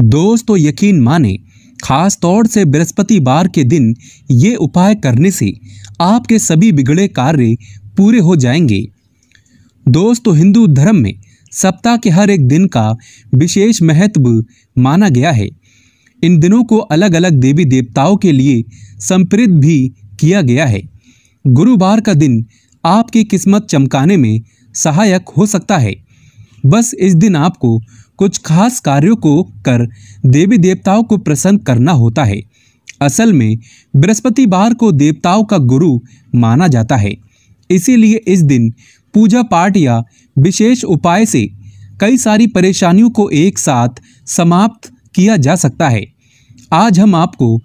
दोस्तों तो यकीन माने खास तौर से बृहस्पतिवार के दिन ये उपाय करने से आपके सभी बिगड़े कार्य पूरे हो जाएंगे दोस्तों तो हिंदू धर्म में सप्ताह के हर एक दिन का विशेष महत्व माना गया है इन दिनों को अलग अलग देवी देवताओं के लिए समर्पित भी किया गया है गुरुवार का दिन आपकी किस्मत चमकाने में सहायक हो सकता है बस इस दिन आपको कुछ खास कार्यों को कर देवी देवताओं को प्रसन्न करना होता है असल में बृहस्पतिवार को देवताओं का गुरु माना जाता है इसीलिए इस दिन पूजा पाठ या विशेष उपाय से कई सारी परेशानियों को एक साथ समाप्त किया जा सकता है आज हम आपको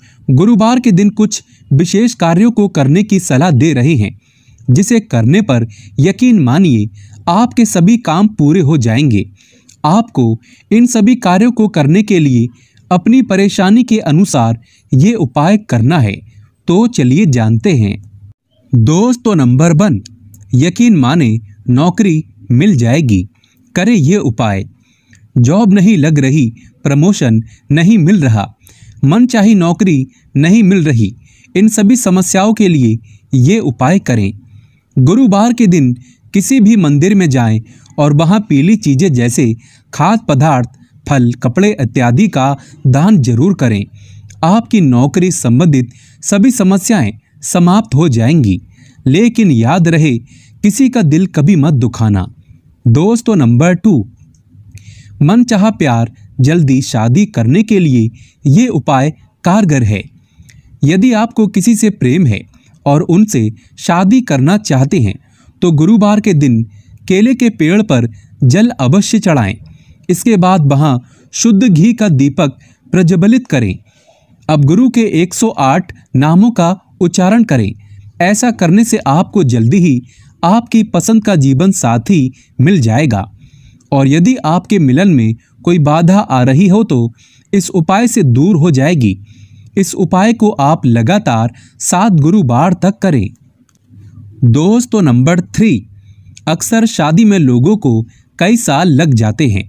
गुरुवार के दिन कुछ विशेष कार्यों को करने की सलाह दे रहे हैं जिसे करने पर यकीन मानिए आपके सभी काम पूरे हो जाएंगे आपको इन सभी कार्यों को करने के लिए अपनी परेशानी के अनुसार ये उपाय करना है तो चलिए जानते हैं दोस्तों तो नंबर वन यकीन माने नौकरी मिल जाएगी करें ये उपाय जॉब नहीं लग रही प्रमोशन नहीं मिल रहा मन मनचाही नौकरी नहीं मिल रही इन सभी समस्याओं के लिए ये उपाय करें गुरुवार के दिन किसी भी मंदिर में जाएं और वहाँ पीली चीज़ें जैसे खाद्य पदार्थ फल कपड़े इत्यादि का दान जरूर करें आपकी नौकरी संबंधित सभी समस्याएं समाप्त हो जाएंगी लेकिन याद रहे किसी का दिल कभी मत दुखाना दोस्तों नंबर टू मन चाह प्यार जल्दी शादी करने के लिए ये उपाय कारगर है यदि आपको किसी से प्रेम है और उनसे शादी करना चाहते हैं तो गुरुवार के दिन केले के पेड़ पर जल अवश्य चढ़ाएं इसके बाद वहाँ शुद्ध घी का दीपक प्रज्वलित करें अब गुरु के 108 नामों का उच्चारण करें ऐसा करने से आपको जल्दी ही आपकी पसंद का जीवन साथी मिल जाएगा और यदि आपके मिलन में कोई बाधा आ रही हो तो इस उपाय से दूर हो जाएगी इस उपाय को आप लगातार सात गुरु बार तक करें दोस्तों नंबर थ्री अक्सर शादी में लोगों को कई साल लग जाते हैं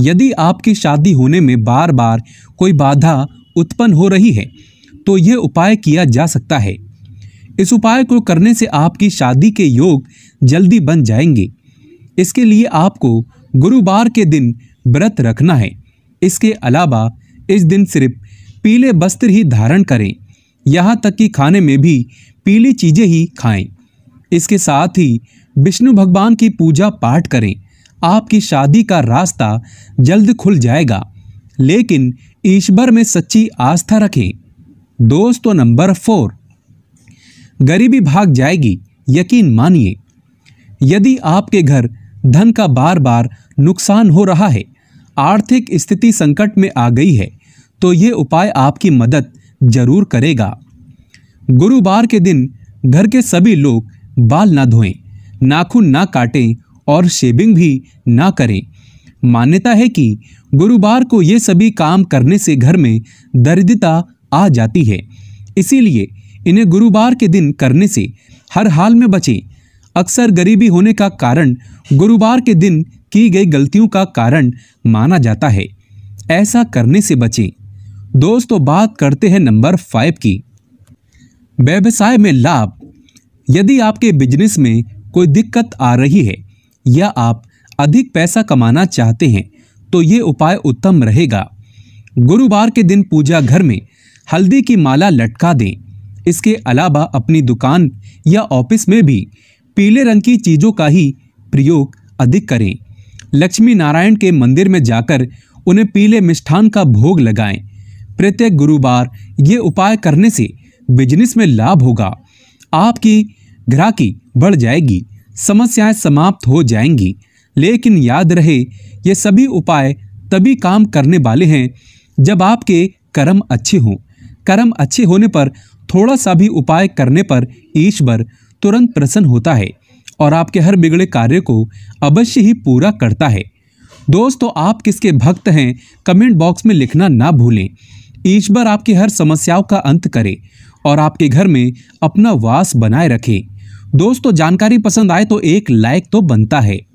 यदि आपकी शादी होने में बार बार कोई बाधा उत्पन्न हो रही है तो ये उपाय किया जा सकता है इस उपाय को करने से आपकी शादी के योग जल्दी बन जाएंगे इसके लिए आपको गुरुवार के दिन व्रत रखना है इसके अलावा इस दिन सिर्फ पीले वस्त्र ही धारण करें यहाँ तक कि खाने में भी पीली चीज़ें ही खाएं इसके साथ ही विष्णु भगवान की पूजा पाठ करें आपकी शादी का रास्ता जल्द खुल जाएगा लेकिन ईश्वर में सच्ची आस्था रखें दोस्तों तो नंबर फोर गरीबी भाग जाएगी यकीन मानिए यदि आपके घर धन का बार बार नुकसान हो रहा है आर्थिक स्थिति संकट में आ गई है तो ये उपाय आपकी मदद जरूर करेगा गुरुवार के दिन घर के सभी लोग बाल ना धोएं नाखून ना काटें और शेविंग भी ना करें मान्यता है कि गुरुवार को ये सभी काम करने से घर में दरिद्रता आ जाती है इसीलिए इन्हें गुरुवार के दिन करने से हर हाल में बचें अक्सर गरीबी होने का कारण गुरुवार के दिन की गई गलतियों का कारण माना जाता है ऐसा करने से बचें दोस्तों बात करते हैं नंबर फाइव की व्यवसाय में लाभ यदि आपके बिजनेस में कोई दिक्कत आ रही है या आप अधिक पैसा कमाना चाहते हैं तो ये उपाय उत्तम रहेगा गुरुवार के दिन पूजा घर में हल्दी की माला लटका दें इसके अलावा अपनी दुकान या ऑफिस में भी पीले रंग की चीज़ों का ही प्रयोग अधिक करें लक्ष्मी नारायण के मंदिर में जाकर उन्हें पीले मिष्ठान का भोग लगाएं। प्रत्येक गुरुवार ये उपाय करने से बिजनेस में लाभ होगा आपकी ग्राहकी बढ़ जाएगी समस्याएं समाप्त हो जाएंगी लेकिन याद रहे ये सभी उपाय तभी काम करने वाले हैं जब आपके कर्म अच्छे हों कर्म अच्छे होने पर थोड़ा सा भी उपाय करने पर ईश्वर तुरंत प्रसन्न होता है और आपके हर बिगड़े कार्य को अवश्य ही पूरा करता है दोस्तों आप किसके भक्त हैं कमेंट बॉक्स में लिखना ना भूलें ईश्वर आपकी हर समस्याओं का अंत करे और आपके घर में अपना वास बनाए रखें दोस्तों तो जानकारी पसंद आए तो एक लाइक तो बनता है